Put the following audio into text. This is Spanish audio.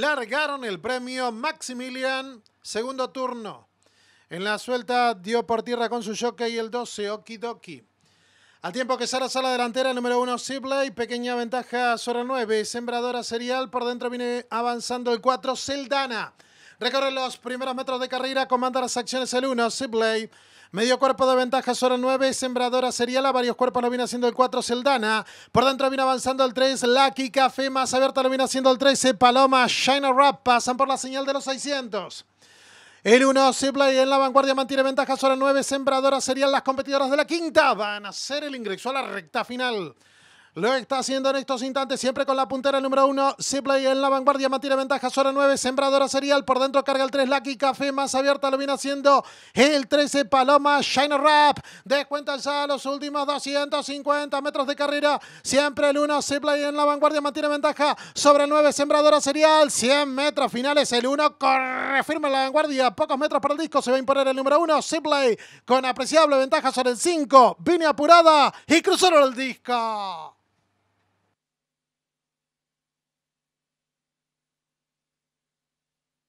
largaron el premio Maximilian segundo turno. En la suelta dio por tierra con su y el 12, Okidoki. Al tiempo que Sara Sala delantera, número 1 Sibley, pequeña ventaja sobre el 9, Sembradora Serial, por dentro viene avanzando el 4, Celdana. Recorre los primeros metros de carrera, comanda las acciones el 1, Sibley. Medio cuerpo de ventaja sobre 9, Sembradora A varios cuerpos lo viene haciendo el 4, Seldana. Por dentro viene avanzando el 3, Lucky Café, más abierta lo viene haciendo el 13, Paloma, Shiner Rap, pasan por la señal de los 600. El 1, y en la vanguardia mantiene ventaja sobre 9, Sembradora Serial. las competidoras de la quinta. Van a hacer el ingreso a la recta final. Lo está haciendo en estos instantes, siempre con la puntera número uno. Sipley en la vanguardia, mantiene ventaja, sobre 9, sembradora serial. Por dentro carga el 3, Lucky Café, más abierta lo viene haciendo el 13, Paloma, Shiner Rap. Descuenta a los últimos 250 metros de carrera. Siempre el 1, play en la vanguardia, mantiene ventaja sobre el 9, sembradora serial. 100 metros finales, el 1 corre firma en la vanguardia. Pocos metros para el disco, se va a imponer el número 1, play con apreciable ventaja sobre el 5. Vine apurada y cruzaron el disco.